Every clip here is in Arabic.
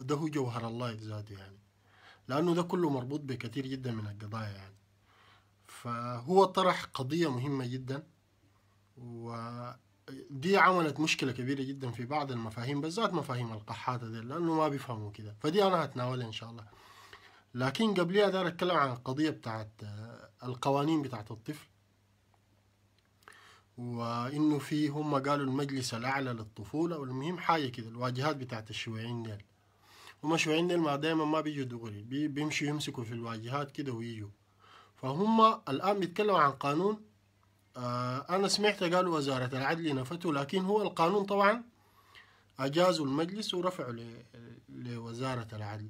ده هو جوهر الله ذاته يعني لأنه ده كله مربوط بكثير جدا من القضايا يعني فهو طرح قضية مهمة جدا ودي عملت مشكلة كبيرة جدا في بعض المفاهيم بالذات مفاهيم القحاتة دي لأنه ما بيفهموا كده فدي أنا هتناولها إن شاء الله لكن قبليها ده أتكلم عن القضية بتاعت القوانين بتاعت الطفل وإنه في هم قالوا المجلس الأعلى للطفولة والمهم حاجة كده الواجهات بتاعت الشيوعيين ديل ومشوا عند الماء دايما ما بيجوا دغري بي بيمشوا يمسكوا في الواجهات كده ويجوا فهم الآن بيتكلموا عن قانون آه أنا سمعت قالوا وزارة العدل نفته لكن هو القانون طبعا أجازوا المجلس ورفعوا لوزارة العدل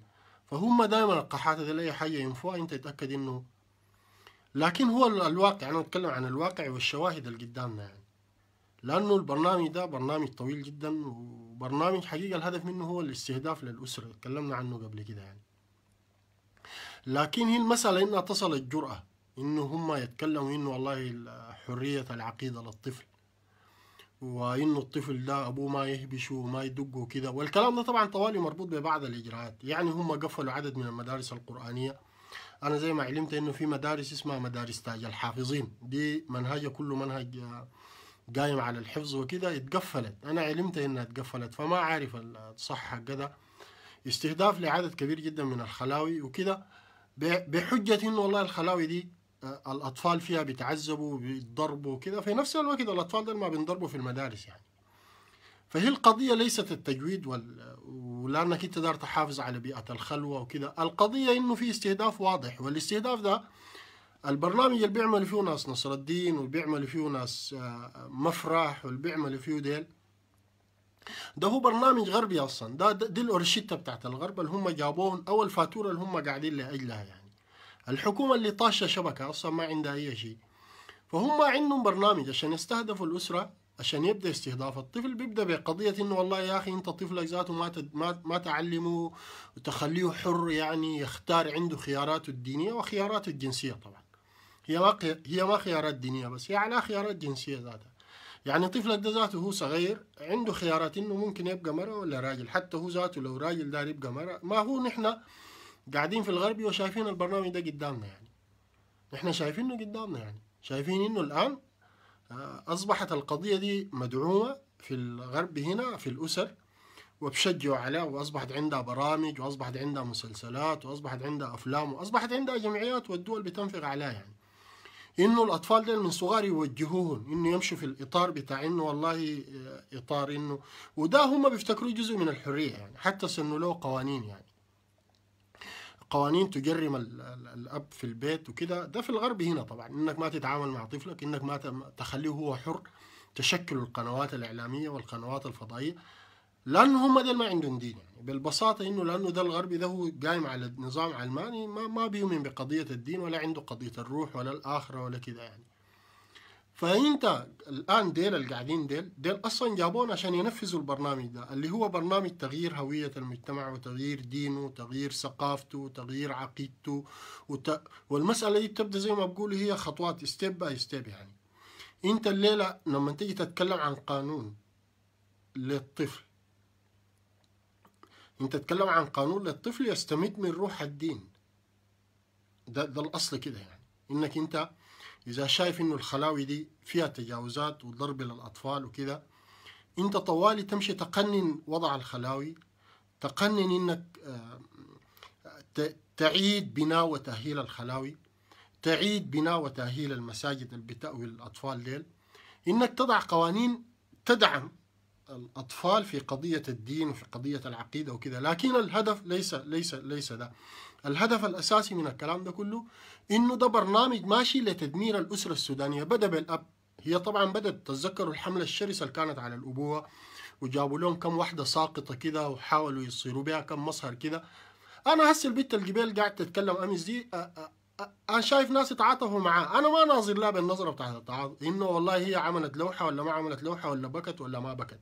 فهم دائما القحات دي أي حاجة ينفوها أنت تتأكد إنه لكن هو الواقع أنا أتكلم عن الواقع والشواهد اللي قدامنا يعني لانه البرنامج ده برنامج طويل جدا وبرنامج حقيقه الهدف منه هو الاستهداف للاسره اتكلمنا عنه قبل كده يعني لكن هي المساله انها تصل الجراه انه هم يتكلموا انه والله حريه العقيده للطفل وانه الطفل ده ابوه ما يهبشه وما يدقه كده والكلام ده طبعا طوالي مربوط ببعض الاجراءات يعني هم قفلوا عدد من المدارس القرانيه انا زي ما علمت انه في مدارس اسمها مدارس تاج الحافظين دي منهجها كله منهج قايم على الحفظ وكده اتقفلت انا علمت انها اتقفلت فما عارف الصح حق ده استهداف لعدد كبير جدا من الخلاوي وكده بحجة انه والله الخلاوي دي آه، الاطفال فيها بيتعذبوا بيتضربوا وكده في نفس الوقت الاطفال دول ما بينضربوا في المدارس يعني فهي القضية ليست التجويد وال... ولانك انت دار تحافظ على بيئة الخلوة وكده القضية انه في استهداف واضح والاستهداف ده البرنامج اللي بيعمل فيه ناس نصر الدين وبيعمل فيه ناس آه، مفرح واللي بيعمل فيه ديل ده هو برنامج غربي اصلا ده دي الاورشيتا بتاعت الغرب اللي هم جابوهم او الفاتوره اللي هم قاعدين لاجلها يعني الحكومه اللي طاشه شبكه اصلا ما عندها اي شيء فهم عندهم برنامج عشان يستهدفوا الاسره عشان يبدا استهداف الطفل بيبدا بقضيه انه والله يا اخي انت طفلك ذاته ما ما تعلمه وتخليه حر يعني يختار عنده خياراته الدينيه وخياراته الجنسيه طبعا هي ما هي ما خيارات دينيه بس هي يعني على خيارات جنسيه ذاتها يعني طفلك ده ذاته هو صغير عنده خيارات انه ممكن يبقى مرأة ولا راجل حتى هو ذاته لو راجل دار يبقى مرأة ما هو نحن قاعدين في الغربي وشايفين البرنامج ده قدامنا يعني نحن شايفينه قدامنا يعني شايفين انه الان آه، اصبحت القضية دي مدعومة في الغرب هنا في الاسر وبشجعوا عليها واصبحت عندها برامج واصبحت عندها مسلسلات واصبحت عندها افلام واصبحت عندها جمعيات والدول بتنفق عليها يعني انه الاطفال دول من صغار يوجهوهم انه يمشوا في الاطار بتاع انه والله آه، اطار انه وده هم بيفتكروه جزء من الحريه يعني حتى سنوا له قوانين يعني قوانين تجرم الاب في البيت وكده ده في الغرب هنا طبعا انك ما تتعامل مع طفلك انك ما تخليه هو حر تشكل القنوات الاعلاميه والقنوات الفضائيه لانه هم ديل ما عندهم دين يعني بالبساطه انه لانه ده الغرب ده هو قايم على نظام علماني ما ما بيؤمن بقضيه الدين ولا عنده قضيه الروح ولا الاخره ولا كده يعني فانت الان ديل القاعدين ديل ديل اصلا جابون عشان ينفذوا البرنامج ده اللي هو برنامج تغيير هويه المجتمع وتغيير دينه وتغيير ثقافته وتغيير عقيدته وت... والمساله دي بتبدا زي ما بقول هي خطوات ستيب باي ستيب يعني انت الليله لما تيجي تتكلم عن قانون للطفل انت تتكلم عن قانون للطفل يستمد من روح الدين ده ده الاصل كده يعني انك انت اذا شايف انه الخلاوي دي فيها تجاوزات وضرب للاطفال وكده انت طوالي تمشي تقنن وضع الخلاوي تقنن انك آه، تعيد بناء وتاهيل الخلاوي تعيد بناء وتاهيل المساجد اللي بتأوي الاطفال ديل انك تضع قوانين تدعم الأطفال في قضية الدين وفي قضية العقيدة وكذا لكن الهدف ليس ليس ليس ده الهدف الأساسي من الكلام ده كله إنه ده برنامج ماشي لتدمير الأسرة السودانية بدأ بالأب هي طبعا بدأت تتذكروا الحملة الشرسة اللي كانت على الأبوة وجابوا لهم كم واحدة ساقطة كده وحاولوا يصيروا بها كم مصهر كده أنا هسه البنت الجبال قاعد تتكلم أمس دي انا شايف ناس يتعاطفوا معاه انا ما ناظر لها بالنظره بتاعت التعاطف انه والله هي عملت لوحه ولا ما عملت لوحه ولا بكت ولا ما بكت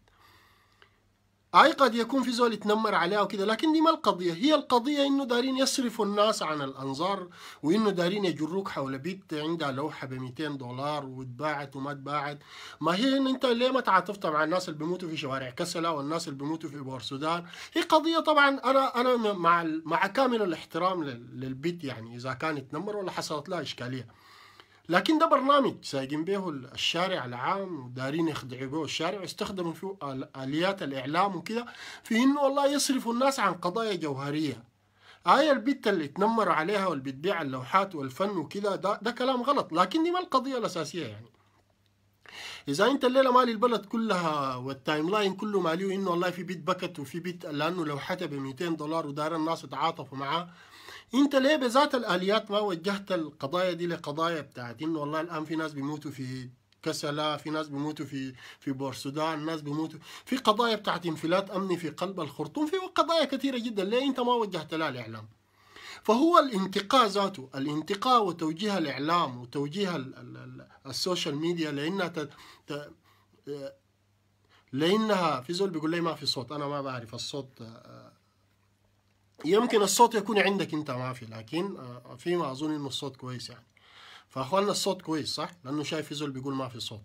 اي قد يكون في زول يتنمر عليها وكذا لكن دي ما القضيه هي القضيه انه دارين يصرفوا الناس عن الانظار وانه دارين يجروك حول بيت عندها لوحه ب 200 دولار واتباعت وما اتباعت ما هي إن انت ليه ما تعاطفت مع الناس اللي بيموتوا في شوارع كسلا والناس اللي بيموتوا في بور سودان هي قضيه طبعا انا انا مع مع كامل الاحترام للبيت يعني اذا كان يتنمر ولا حصلت لها اشكاليه لكن ده برنامج سايقين به الشارع العام ودارين يخدعوا به الشارع واستخدموا فيه آليات الإعلام وكده في إنه والله يصرفوا الناس عن قضايا جوهرية هاي البت اللي تنمروا عليها واللي بتبيع اللوحات والفن وكده ده, ده كلام غلط لكن دي ما القضية الأساسية يعني اذا انت الليله مالي البلد كلها والتايم لاين كله ماليه انه والله في بيت بكت وفي بيت لانه لوحته ب 200 دولار ودار الناس تعاطفوا معاه انت ليه بذات الاليات ما وجهت القضايا دي لقضايا بتاعت انه والله الان في ناس بيموتوا في كسلا في ناس بيموتوا في في بورسودان ناس بيموتوا في قضايا بتاعت انفلات امني في قلب الخرطوم في قضايا كثيره جدا ليه انت ما وجهت لها الاعلام فهو الانتقاء ذاته الانتقاء وتوجيه الاعلام وتوجيه ال ال السوشيال ميديا لانها ت... ت... آه، لانها في زول بيقول لي ما في صوت انا ما بعرف الصوت آه، يمكن الصوت يكون عندك انت ما في لكن آه، فيما اظن انه الصوت كويس يعني فاخواننا الصوت كويس صح لانه شايف زول بيقول ما في صوت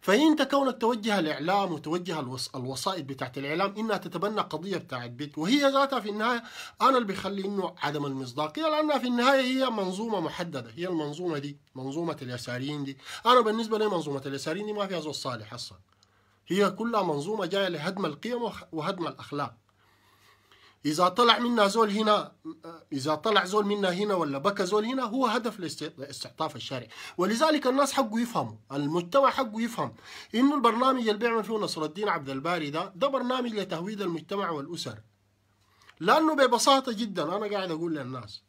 فهي انت كونك توجه الاعلام وتوجه الوسائط بتاعت الاعلام انها تتبنى قضيه بتاعت بيت وهي ذاتها في النهايه انا اللي بيخلي انه عدم المصداقيه لانها في النهايه هي منظومه محدده هي المنظومه دي منظومه اليساريين دي انا بالنسبه لي منظومه اليساريين دي ما فيها زول صالح اصلا هي كلها منظومه جايه لهدم القيم وهدم الاخلاق اذا طلع منا زول هنا اذا طلع زول منا هنا ولا بكى زول هنا هو هدف لاستعطاف الشارع ولذلك الناس حقه يفهموا المجتمع حقه يفهم انه البرنامج اللي بيعمل فيه نصر الدين عبد الباري ده ده برنامج لتهويد المجتمع والاسر لانه ببساطه جدا انا قاعد اقول للناس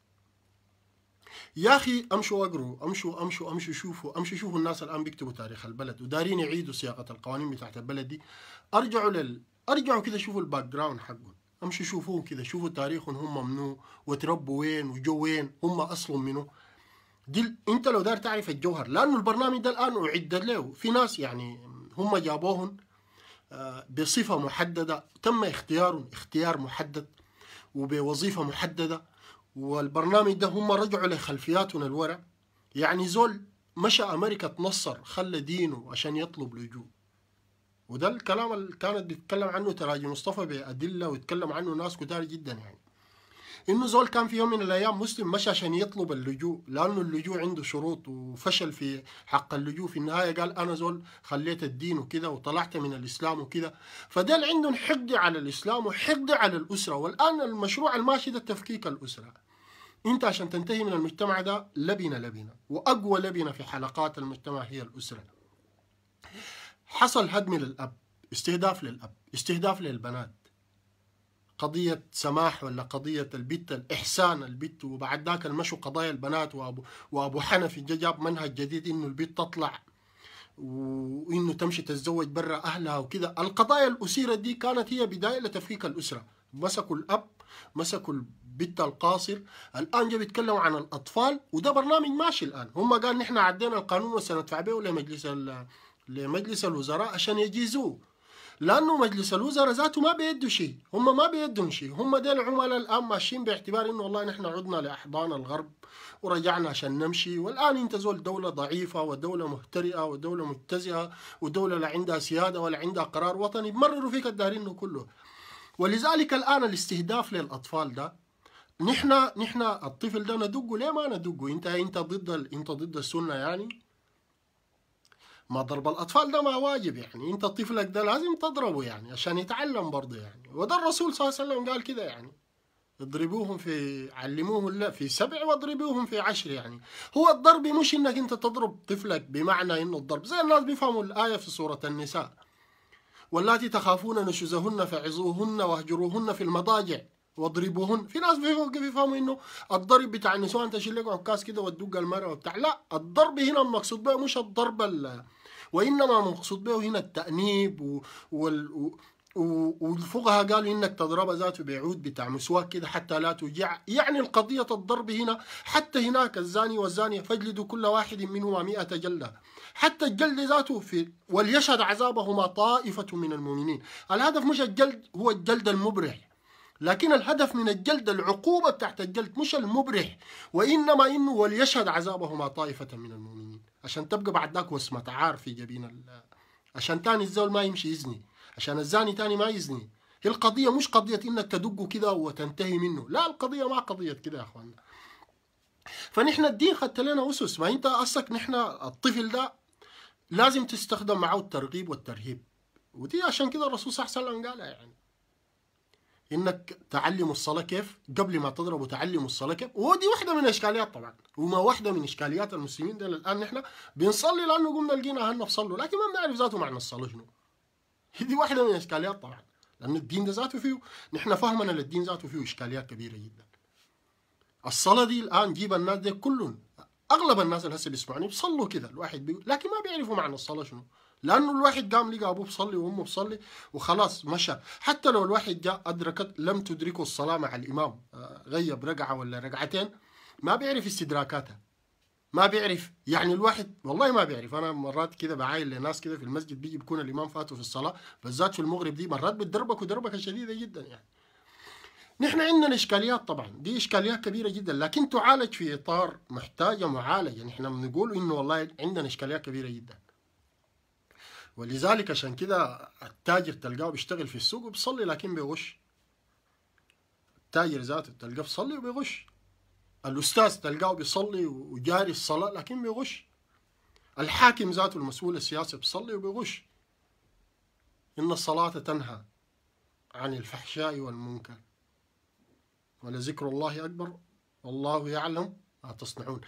يا اخي امشوا اقروا امشوا امشوا امشوا شوفوا امشوا شوفوا الناس الان بيكتبوا تاريخ البلد ودارين يعيدوا صياغه القوانين بتاعت البلد دي ارجعوا لل ارجعوا كده شوفوا الباك جراوند حقهم امشي شوفوهم كده شوفوا تاريخهم هم منو وتربوا وين وجو وين هم اصلهم منو دي انت لو دار تعرف الجوهر لانه البرنامج ده الان اعد له في ناس يعني هم جابوهم آه، بصفه محدده تم اختيارهم اختيار محدد وبوظيفه محدده والبرنامج ده هم رجعوا لخلفياتنا الورع يعني زول مشى امريكا تنصر خلى دينه عشان يطلب لجوء وده الكلام اللي كانت بيتكلم عنه تراجي مصطفى بأدلة ويتكلم عنه ناس كتار جدا يعني انه زول كان في يوم من الايام مسلم مش عشان يطلب اللجوء لانه اللجوء عنده شروط وفشل في حق اللجوء في النهايه قال انا زول خليت الدين وكذا وطلعت من الاسلام وكذا فدل عندهم حقد على الاسلام وحقد على الاسره والان المشروع الماشي ده تفكيك الاسره انت عشان تنتهي من المجتمع ده لبنه لبنه واقوى لبنه في حلقات المجتمع هي الاسره حصل هدم للأب استهداف للأب استهداف للبنات قضية سماح ولا قضية البت الإحسان البت وبعد ذاك المشوا قضايا البنات وأبو, وأبو حنفي جاب منهج جديد إنه البت تطلع وإنه تمشي تتزوج برا أهلها وكذا القضايا الأسيرة دي كانت هي بداية لتفكيك الأسرة مسكوا الأب مسكوا البت القاصر الآن جا بيتكلموا عن الأطفال وده برنامج ماشي الآن هم قال نحن عدينا القانون وسندفع به لمجلس لمجلس الوزراء عشان يجيزوه لانه مجلس الوزراء ذاته ما بيدوا شيء هم ما بيدوا شيء هم ده العملاء الان ماشيين باعتبار انه والله نحن عدنا لاحضان الغرب ورجعنا عشان نمشي والان انت زول دوله ضعيفه ودوله مهترئه ودوله متزئه ودوله لا عندها سياده ولا عندها قرار وطني بمرروا فيك الدارين كله ولذلك الان الاستهداف للاطفال ده نحن نحن الطفل ده ندقه ليه ما ندقه انت انت ضد انت ضد السنه يعني ما ضرب الأطفال ده ما واجب يعني أنت طفلك ده لازم تضربه يعني عشان يتعلم برضه يعني وده الرسول صلى الله عليه وسلم قال كده يعني اضربوهم في علموه لا في سبع واضربوهم في عشر يعني هو الضرب مش انك انت تضرب طفلك بمعنى انه الضرب زي الناس بيفهموا الايه في سوره النساء واللاتي تخافون نشوزهن فعظوهن واهجروهن في المضاجع واضربوهن في ناس بيفهموا انه الضرب بتاع النسوان تشيل لكم عكاس كده وتدق المرأة وبتاع لا الضرب هنا المقصود بقى مش الضرب وإنما المقصود به هنا التأنيب وال والفقهاء قالوا انك تضرب ذاته بعود بتاع مسواك كده حتى لا توجع يعني القضية الضرب هنا حتى هناك الزاني والزانية فاجلدوا كل واحد منهما مئة جلده حتى الجلد ذاته في وليشهد عذابهما طائفة من المؤمنين الهدف مش الجلد هو الجلد المبرح لكن الهدف من الجلد العقوبة بتاعت الجلد مش المبرح وإنما إنه وليشهد عذابهما طائفة من المؤمنين عشان تبقى بعد ذاك وسمة عار في جبين الله عشان تاني الزول ما يمشي يزني عشان الزاني تاني ما يزني هي القضية مش قضية إنك تدقه كده وتنتهي منه لا القضية ما قضية كده يا أخوانا فنحن الدين خدت لنا أسس ما أنت أصلك نحن الطفل ده لازم تستخدم معه الترغيب والترهيب ودي عشان كده الرسول صلى الله عليه وسلم قالها يعني انك تعلم الصلاه كيف قبل ما تضرب وتعلم الصلاه كيف ودي واحده من الاشكاليات طبعا وما واحده من اشكاليات المسلمين ده الان نحن بنصلي لانه قمنا لقينا اهلنا بصلوا لكن ما بنعرف ذاته معنى الصلاه شنو دي واحده من الاشكاليات طبعا لان الدين ده ذاته فيه نحن فهمنا للدين ذاته فيه اشكاليات كبيره جدا الصلاه دي الان جيب الناس دي كلهم اغلب الناس اللي هسه بيسمعوني بيصلوا كده الواحد بيقول لكن ما بيعرفوا معنى الصلاه شنو لانه الواحد قام لقى ابوه بصلي وامه بصلي وخلاص مشى حتى لو الواحد جاء ادركت لم تدركه الصلاه مع الامام آه، غيب رقعه ولا رقعتين ما بيعرف استدراكاتها ما بيعرف يعني الواحد والله ما بيعرف انا مرات كده بعاين لناس كده في المسجد بيجي بيكون الامام فاتوا في الصلاه بالذات في المغرب دي مرات بتدربك ودربك شديده جدا يعني نحن عندنا اشكاليات طبعا دي اشكاليات كبيره جدا لكن تعالج في اطار محتاجه معالجه نحن بنقول انه والله عندنا اشكاليات كبيره جدا ولذلك عشان كده التاجر تلقاه بيشتغل في السوق وبيصلي لكن بيغش التاجر ذاته تلقاه بيصلي وبيغش الأستاذ تلقاه بيصلي وجاري الصلاة لكن بيغش الحاكم ذاته المسؤول السياسي بيصلي وبيغش إن الصلاة تنهى عن الفحشاء والمنكر ولذكر الله أكبر والله يعلم ما تصنعون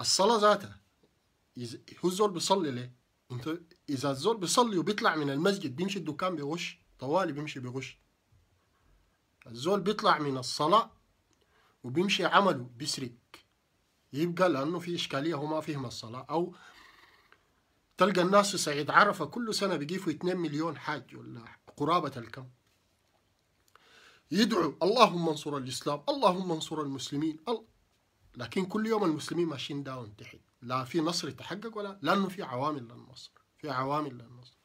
الصلاة ذاتها هو الزول بيصلي ليه؟ انت اذا الزول بيصلي وبيطلع من المسجد بيمشي الدكان بيغش طوالي بيمشي بيغش الزول بيطلع من الصلاه وبيمشي عمله بيسرق يبقى لانه في اشكاليه هو ما فهم الصلاه او تلقى الناس في سعيد عرفه كل سنه بيجيفوا 2 مليون حاج ولا قرابه الكم يدعو اللهم انصر الاسلام اللهم انصر المسلمين لكن كل يوم المسلمين ماشيين داون تحت لا في نصر يتحقق ولا لأنه في عوامل للنصر في عوامل للنصر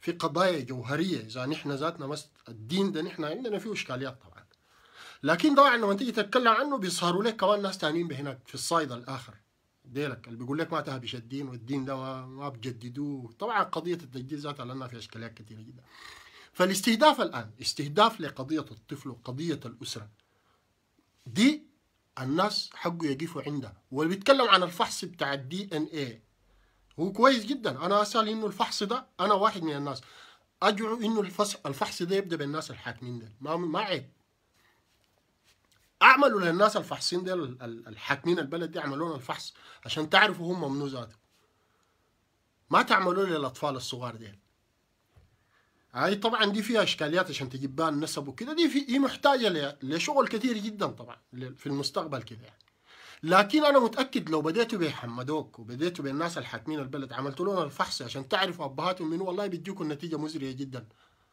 في قضايا جوهرية إذا نحن ذاتنا مس الدين ده نحن عندنا فيه إشكاليات طبعا لكن طبعا لما تيجي تتكلم عنه بيظهروا لك كمان ناس ثانيين بهناك في الصايد الآخر ديلك اللي بيقول لك ما تهبش الدين والدين ده ما بتجددوه طبعا قضية التجديد ذاتها لأنها في إشكاليات كثيرة جدا فالاستهداف الآن استهداف لقضية الطفل وقضية الأسرة دي الناس حقه يقفوا عنده واللي بيتكلم عن الفحص بتاع الدي ان ايه هو كويس جدا انا اسال انه الفحص ده انا واحد من الناس ادعو انه الفحص الفحص ده يبدا بالناس الحاكمين ده ما ما عيب اعملوا للناس الفحصين ده الحاكمين البلد دي اعملوا لهم الفحص عشان تعرفوا هم منو ذاته ما تعملوا للاطفال الصغار ديل هاي طبعا دي فيها اشكاليات عشان تجيب بها النسب وكده دي في محتاجه لشغل كثير جدا طبعا في المستقبل كده يعني لكن انا متاكد لو بديتوا بحمدوك وبديتوا بالناس الحاكمين البلد عملتوا لهم الفحص عشان تعرفوا ابهاتهم من والله بيديكم نتيجه مزريه جدا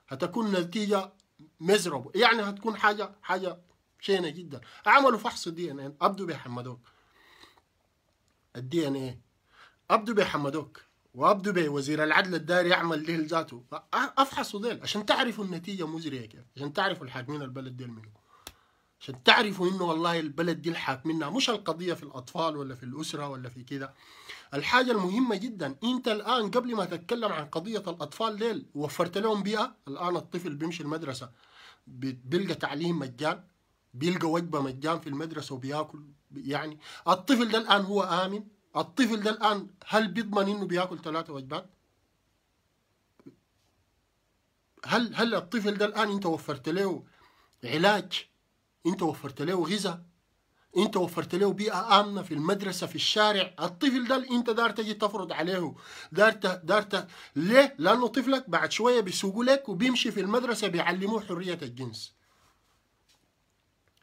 هتكون نتيجه مزرب يعني هتكون حاجه حاجه شينه جدا عملوا فحص الدي ان ان ابدوا بحمدوك الدي ان ايه ابدوا بحمدوك وابدو دبي وزير العدل الدار يعمل ليه ذاته افحصوا ديل عشان تعرفوا النتيجه مزريه كيف عشان تعرفوا الحاكمين البلد ديل منه عشان تعرفوا انه والله البلد دي الحاكمينها مش القضيه في الاطفال ولا في الاسره ولا في كده الحاجه المهمه جدا انت الان قبل ما تتكلم عن قضيه الاطفال ديل وفرت لهم بيئه الان الطفل بيمشي المدرسه بيلقى تعليم مجان بيلقى وجبه مجان في المدرسه وبياكل يعني الطفل ده الان هو امن الطفل ده الآن هل بيضمن إنه بياكل ثلاثة وجبات؟ هل هل الطفل ده الآن أنت وفرت له علاج؟ أنت وفرت له غذاء؟ أنت وفرت له بيئة آمنة في المدرسة في الشارع، الطفل ده أنت دار تجي تفرض عليه، دار دار ليه؟ لأنه طفلك بعد شوية بيسوقوا لك وبيمشي في المدرسة بيعلموه حرية الجنس.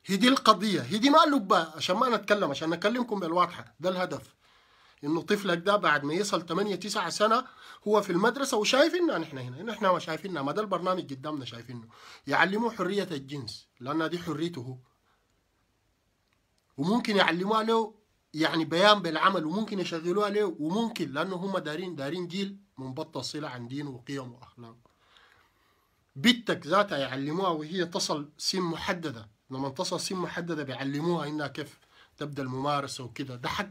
هي دي القضية، هي دي ما لبة عشان ما نتكلم عشان نكلمكم بالواضحة، ده الهدف. انه طفلك ده بعد ما يصل 8 9 سنه هو في المدرسه وشايفنا نحن هنا نحن شايفنا ما ده البرنامج قدامنا شايفينه يعلموه حريه الجنس لان دي حريته هو وممكن يعلموها له يعني بيان بالعمل وممكن يشغلوها له وممكن لانه هم دارين دارين جيل منبطل صله عن دين وقيم واخلاق بنتك ذاتها يعلموها وهي تصل سن محدده لما تصل سن محدده بيعلموها انها كيف تبدا الممارسه وكده ده حق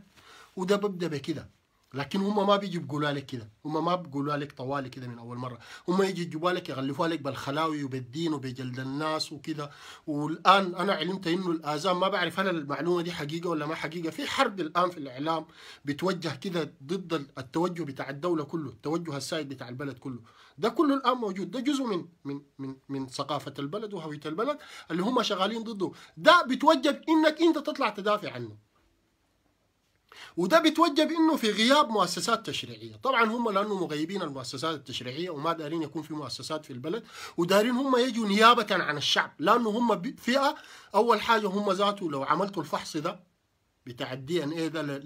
وده ببدا بكده لكن هم ما بيجي بيقولوا لك كده هم ما بيقولوا لك طوالي كده من اول مره هم يجي يجيبوا لك يغلفوا لك بالخلاوي وبالدين وبجلد الناس وكده والان انا علمت انه الاذان ما بعرف هل المعلومه دي حقيقه ولا ما حقيقه في حرب الان في الاعلام بتوجه كده ضد التوجه بتاع الدوله كله التوجه السائد بتاع البلد كله ده كله الان موجود ده جزء من من من من ثقافه البلد وهويه البلد اللي هم شغالين ضده ده بتوجه انك انت تطلع تدافع عنه وده بيتوجب انه في غياب مؤسسات تشريعيه، طبعا هم لانه مغيبين المؤسسات التشريعيه وما دارين يكون في مؤسسات في البلد ودارين هم يجوا نيابه عن الشعب، لانه هم فئه اول حاجه هم ذاته لو عملتوا الفحص ده بتاع الدي ان ايه ده